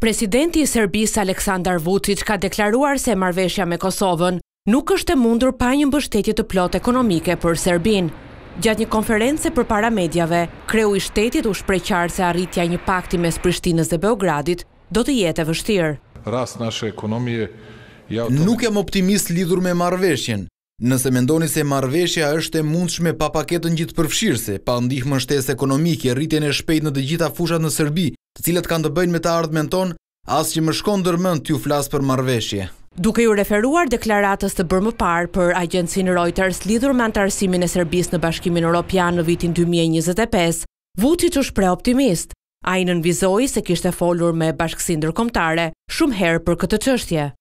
Presidenti i Serbis Aleksandar Vucic ka deklaruar se marveshja me Kosovën nuk është e mundur pa një mbështetje të plot ekonomike për Serbin. Gjatë një konference për para medjave, kreu i shtetit u shpreqarë se arritja një pakti mes Prishtinës dhe Beogradit do të jetë e vështirë. Ras Nuk jam optimist lidhur me marveshjen. Nëse mendoni se marveshja është e mundshme pa paketën gjithë përfshirëse, pa ndihmën shtes ekonomike, rritjen e shpejt në të gjitha fushat në Serbi, të cilët kanë të bëjnë me të ardhmen ton, asë që më shkonë dërmën të ju flasë për marveshje. Duke ju referuar deklaratës të bërë më parë për agjensin Reuters lidhur me antarësimin e Serbis në Bashkimin Europian në vitin 2025, Vucic u shpre optimist. A i nënvizoi se kishte folur me bashkësin dërkomtare shumë herë për këtë qështje.